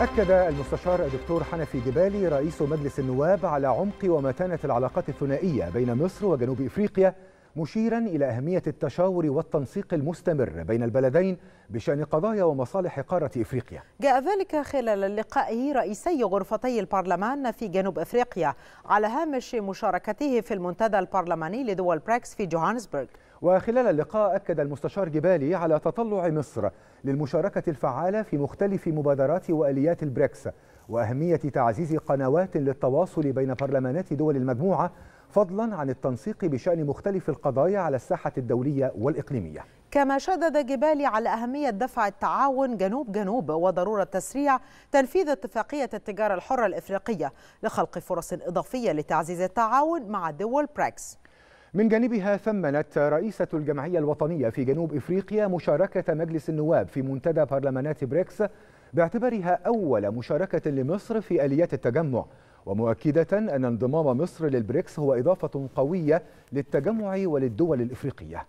أكد المستشار الدكتور حنفي جبالي رئيس مجلس النواب على عمق ومتانة العلاقات الثنائية بين مصر وجنوب إفريقيا مشيرا إلى أهمية التشاور والتنسيق المستمر بين البلدين بشأن قضايا ومصالح قارة إفريقيا جاء ذلك خلال لقائه رئيسي غرفتي البرلمان في جنوب إفريقيا على هامش مشاركته في المنتدى البرلماني لدول بريكس في جوهانسبرغ وخلال اللقاء أكد المستشار جبالي على تطلع مصر للمشاركة الفعالة في مختلف مبادرات وآليات البريكس وأهمية تعزيز قنوات للتواصل بين برلمانات دول المجموعة فضلا عن التنسيق بشأن مختلف القضايا على الساحة الدولية والإقليمية كما شدد جبالي على أهمية دفع التعاون جنوب جنوب وضرورة تسريع تنفيذ اتفاقية التجارة الحرة الإفريقية لخلق فرص إضافية لتعزيز التعاون مع دول بريكس من جانبها ثمنت رئيسة الجمعية الوطنية في جنوب إفريقيا مشاركة مجلس النواب في منتدى برلمانات بريكس باعتبارها أول مشاركة لمصر في آليات التجمع ومؤكدة أن انضمام مصر للبريكس هو إضافة قوية للتجمع وللدول الإفريقية